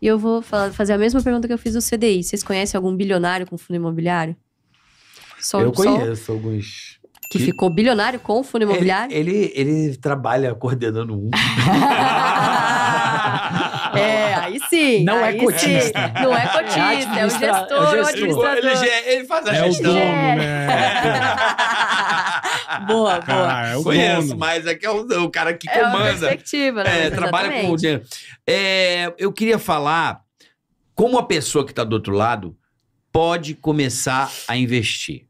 E eu vou falar, fazer a mesma pergunta que eu fiz do CDI. Vocês conhecem algum bilionário com fundo imobiliário? Só, eu conheço só... alguns. Que, que ficou bilionário com fundo imobiliário? Ele, ele, ele trabalha coordenando um. é, aí sim. Não é aí é cotista. Sim. Não é cotista, é, é, o gestor, é o gestor. Ele, ele faz a gestão. É o dono, né? né? boa, boa. Ah, é Conheço, dono. mas é que é o, o cara que é comanda. Perspectiva, né? É, trabalha com o dinheiro. É, eu queria falar como a pessoa que está do outro lado pode começar a investir.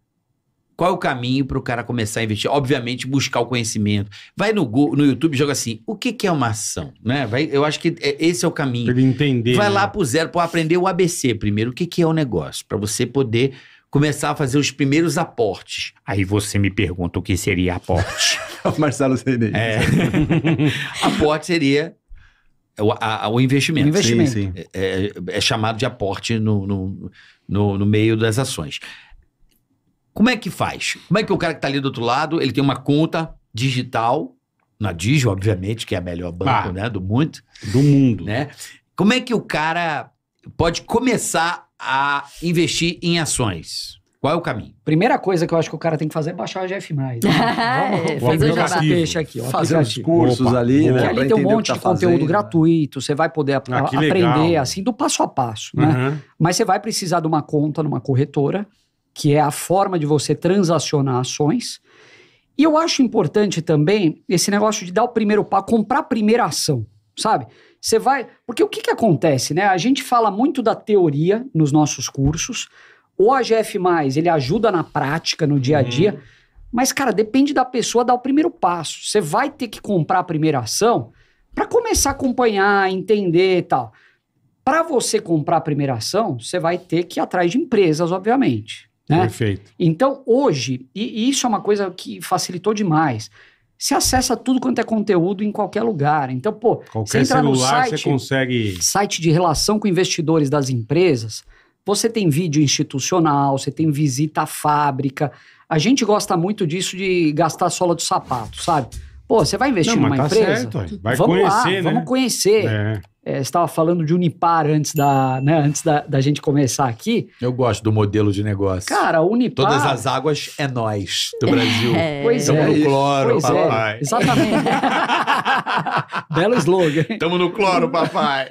Qual é o caminho para o cara começar a investir? Obviamente, buscar o conhecimento. Vai no, Google, no YouTube, joga assim: o que, que é uma ação? Né? Vai, eu acho que é, esse é o caminho. Para ele entender. Vai né? lá para o zero, para aprender o ABC primeiro. O que, que é o negócio? Para você poder começar a fazer os primeiros aportes. Aí você me pergunta o que seria aporte. Marcelo Sereia. É. aporte seria o, a, o investimento. O investimento. Sim, sim. É, é, é, chamado de aporte no, no, no, no meio das ações. Como é que faz? Como é que o cara que está ali do outro lado, ele tem uma conta digital, na Digio, obviamente, que é a melhor banco ah, né, do mundo. Do mundo. Né? Como é que o cara pode começar a investir em ações? Qual é o caminho? Primeira coisa que eu acho que o cara tem que fazer é baixar a GF+. Vamos, é, peixe aqui. fazer os cursos Opa, ali, né? ali tem um monte tá de conteúdo gratuito, você vai poder ah, aprender assim do passo a passo, uhum. né? Mas você vai precisar de uma conta numa corretora, que é a forma de você transacionar ações. E eu acho importante também esse negócio de dar o primeiro passo, comprar a primeira ação sabe? Você vai. Porque o que, que acontece, né? A gente fala muito da teoria nos nossos cursos. O AGF, ele ajuda na prática, no dia a uhum. dia. Uhum. Mas, cara, depende da pessoa dar o primeiro passo. Você vai ter que comprar a primeira ação para começar a acompanhar, entender e tal. Para você comprar a primeira ação, você vai ter que ir atrás de empresas, obviamente. Né? Perfeito. Então, hoje, e, e isso é uma coisa que facilitou demais se acessa tudo quanto é conteúdo em qualquer lugar. Então, pô, qualquer você entra celular, no site, você consegue... site de relação com investidores das empresas, você tem vídeo institucional, você tem visita à fábrica. A gente gosta muito disso de gastar sola do sapato, sabe? Pô, você vai investir Não, numa tá empresa? Certo, vai vamos conhecer, lá, né? Vamos conhecer. É é, estava falando de Unipar antes, da, né, antes da, da, gente começar aqui. Eu gosto do modelo de negócio. Cara, Unipar. Todas as águas é nós do é. Brasil. É. Pois Estamos é. no cloro, pois É. Exatamente. Belo slogan. Tamo no cloro, papai.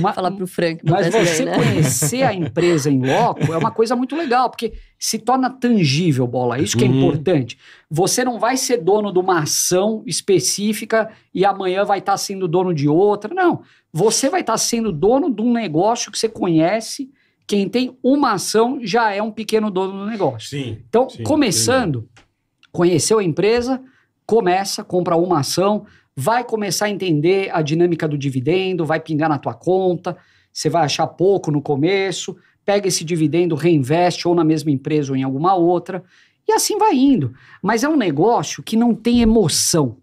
Vou falar pro Frank. Mas você né? conhecer a empresa em loco é uma coisa muito legal, porque se torna tangível, bola. Isso que é hum. importante. Você não vai ser dono de uma ação específica e amanhã vai estar tá sendo dono de outra. Não. Você vai estar tá sendo dono de um negócio que você conhece. Quem tem uma ação já é um pequeno dono do negócio. Sim. Então, sim, começando, entendi. conheceu a empresa começa, compra uma ação, vai começar a entender a dinâmica do dividendo, vai pingar na tua conta, você vai achar pouco no começo, pega esse dividendo, reinveste ou na mesma empresa ou em alguma outra, e assim vai indo. Mas é um negócio que não tem emoção.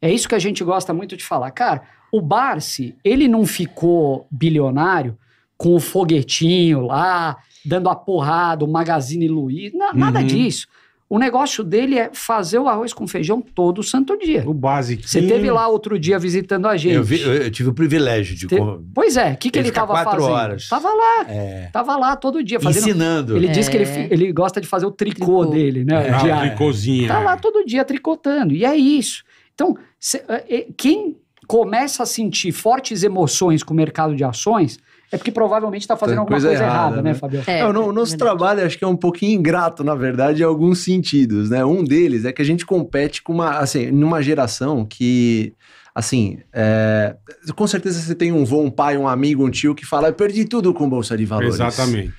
É isso que a gente gosta muito de falar. Cara, o Barsi, ele não ficou bilionário com o foguetinho lá, dando a porrada, o Magazine Luiz, nada uhum. disso. O negócio dele é fazer o arroz com feijão todo santo dia. O básico. Você teve lá outro dia visitando a gente. Eu, vi, eu tive o privilégio de. Te... Pois é, o que, que ele estava fazendo? horas. Tava lá. É. Tava lá todo dia fazendo. Ensinando. Ele é. diz que ele, é. ele gosta de fazer o tricô, tricô. dele, né? É. de, o tricôzinho. Tá é. lá todo dia tricotando. E é isso. Então, cê, eh, eh, quem começa a sentir fortes emoções com o mercado de ações é porque provavelmente está fazendo alguma coisa, coisa errada, errada, né, né É, é o é nosso trabalho acho que é um pouquinho ingrato, na verdade, em alguns sentidos, né? Um deles é que a gente compete com uma, assim, numa geração que assim, é, com certeza você tem um vô, um pai, um amigo, um tio que fala, eu perdi tudo com bolsa de valores. Exatamente.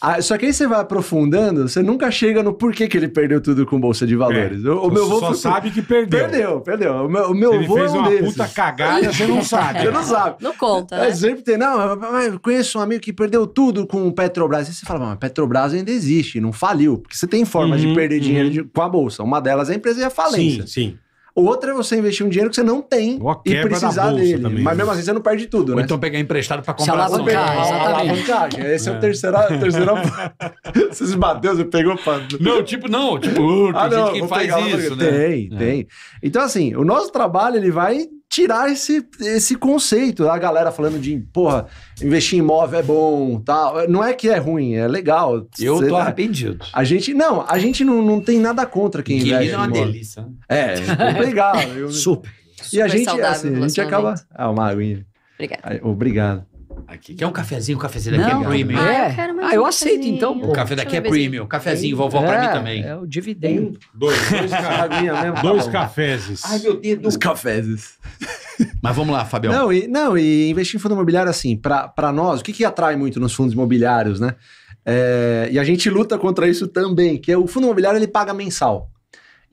Ah, só que aí você vai aprofundando, você nunca chega no porquê que ele perdeu tudo com bolsa de valores. É, o, o meu vô só foi... sabe que perdeu. Perdeu, perdeu. O meu, o meu Se ele é fez é um uma desses. puta cagada, você não sabe. você não sabe. Não conta, né? Sempre tem, não, eu conheço um amigo que perdeu tudo com o Petrobras. Aí você fala, mas Petrobras ainda existe, não faliu. Porque você tem formas uhum, de perder uhum. dinheiro de, com a bolsa. Uma delas é a empresa e a falência. Sim, sim. Outra é você investir um dinheiro que você não tem e precisar dele. também, Mas né? mesmo assim você não perde tudo, Ou né? então pegar emprestado pra comprar ação. alavancar, Ah, exatamente. alavancagem. Esse é, o terceiro. É. terceiro. você se bateu, você pegou Não, tipo, não, tipo, uh, tem ah, gente que faz isso, né? Tem, tem. Então, assim, o nosso trabalho ele vai tirar esse, esse conceito. A galera falando de, porra, investir em imóvel é bom, tal. Não é que é ruim, é legal. Eu Cê, tô arrependido. A gente, não, a gente não, não tem nada contra quem que investe. é uma delícia. Né? É, é legal. Eu... Super. E a gente, assim, a gente acaba. Ah, uma aguinha. Obrigado. Obrigado aqui. Quer um cafezinho? O cafezinho daqui é não, é premium. Ah, eu é. quero ah, eu aceito então. Pô. O café daqui é premium. O cafezinho, vovó é, pra mim é, também. É o dividendo. Um, dois, dois, cafés tá dois cafezes. Ai, meu Deus. Dois cafezes. Mas vamos lá, Fabião. Não, e, não, e investir em fundo imobiliário, assim, para nós, o que, que atrai muito nos fundos imobiliários, né? É, e a gente luta contra isso também, que é o fundo imobiliário ele paga mensal.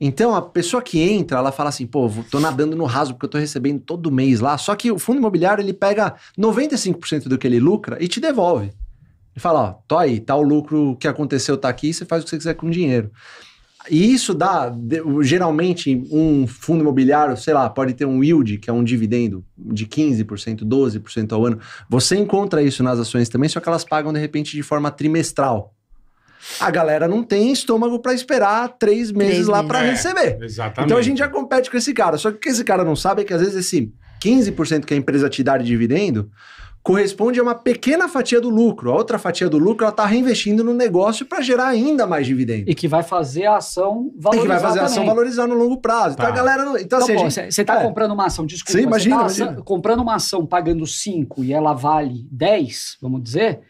Então, a pessoa que entra, ela fala assim, pô, tô nadando no raso porque eu tô recebendo todo mês lá. Só que o fundo imobiliário, ele pega 95% do que ele lucra e te devolve. Ele fala, ó, tô aí, tá o lucro que aconteceu, tá aqui, você faz o que você quiser com o dinheiro. E isso dá, geralmente, um fundo imobiliário, sei lá, pode ter um yield, que é um dividendo de 15%, 12% ao ano. Você encontra isso nas ações também, só que elas pagam, de repente, de forma trimestral. A galera não tem estômago para esperar três meses três lá para é, receber. Exatamente. Então a gente já compete com esse cara. Só que o que esse cara não sabe é que às vezes esse 15% que a empresa te dá de dividendo corresponde a uma pequena fatia do lucro. A outra fatia do lucro ela está reinvestindo no negócio para gerar ainda mais dividendo. E que vai fazer a ação valorizar. E que vai fazer também. a ação valorizar no longo prazo. Tá. Então a tá. galera. Então, então assim, gente... você está é. comprando uma ação, desculpa. Sim, tá imagina, você tá imagina. comprando uma ação pagando 5 e ela vale 10, vamos dizer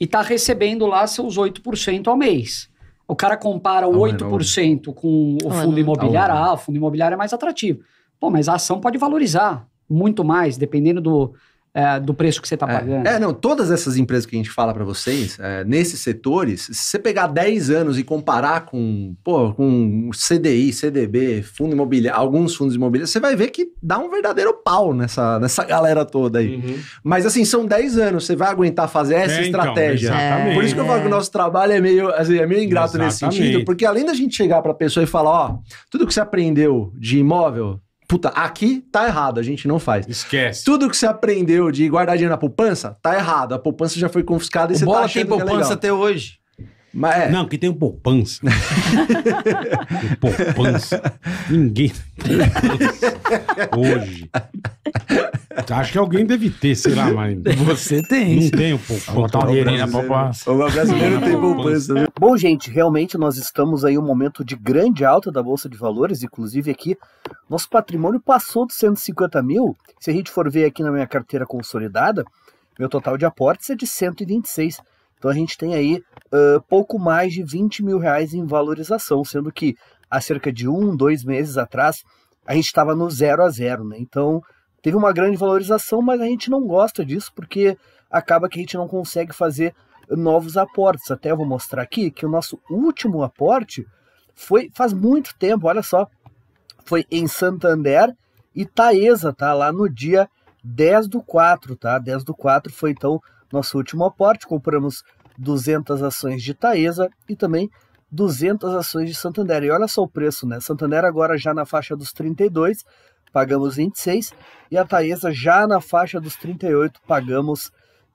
e está recebendo lá seus 8% ao mês. O cara compara tá o 8% com o tá fundo imobiliário, tá ah, o fundo imobiliário é mais atrativo. Pô, mas a ação pode valorizar muito mais, dependendo do, é, do preço que você está é. pagando. É, é, não, todas essas empresas que a gente fala para vocês, é, nesses setores, se você pegar 10 anos e comparar com, pô, com CDI, CDB, fundo imobiliário, alguns fundos imobiliários, você vai ver que dá um verdadeiro pau nessa, nessa galera toda aí. Uhum. Mas assim, são 10 anos, você vai aguentar fazer essa é, então, estratégia. Então, Por isso que eu falo que o é. nosso trabalho é meio, assim, é meio ingrato exatamente. nesse sentido, porque além da gente chegar para a pessoa e falar, ó, tudo que você aprendeu de imóvel, puta, aqui tá errado, a gente não faz. Esquece. Tudo que você aprendeu de guardar dinheiro na poupança, tá errado. A poupança já foi confiscada e o você tá bola tá achando tem é poupança é até hoje. Mas é. Não, que tem poupança. poupança. Ninguém tem poupança. Hoje. Tá, acho que alguém deve ter, sei lá, mas. Você tem. Não tenho, pô. Botar uma dinheirinha pra poupança. O brasileiro tem poupança, né? Bom, gente, realmente nós estamos aí um momento de grande alta da Bolsa de Valores, inclusive aqui. Nosso patrimônio passou dos 150 mil. Se a gente for ver aqui na minha carteira consolidada, meu total de aportes é de 126. Então a gente tem aí uh, pouco mais de 20 mil reais em valorização, sendo que há cerca de um, dois meses atrás, a gente estava no zero a zero, né? Então teve uma grande valorização, mas a gente não gosta disso porque acaba que a gente não consegue fazer novos aportes. Até vou mostrar aqui que o nosso último aporte foi faz muito tempo, olha só, foi em Santander e Taesa, tá? Lá no dia 10 do 4, tá? 10 do 4 foi então nosso último aporte, compramos 200 ações de Taesa e também 200 ações de Santander. E olha só o preço, né? Santander agora já na faixa dos 32, pagamos 26 e a Taesa já na faixa dos 38 pagamos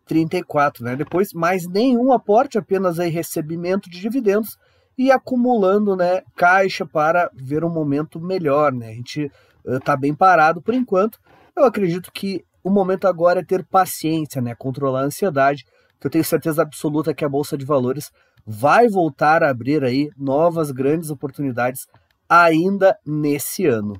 34, né? Depois mais nenhum aporte, apenas aí recebimento de dividendos e acumulando, né, caixa para ver um momento melhor, né? A gente uh, tá bem parado por enquanto. Eu acredito que o momento agora é ter paciência, né, controlar a ansiedade, que eu tenho certeza absoluta que a bolsa de valores vai voltar a abrir aí novas grandes oportunidades ainda nesse ano.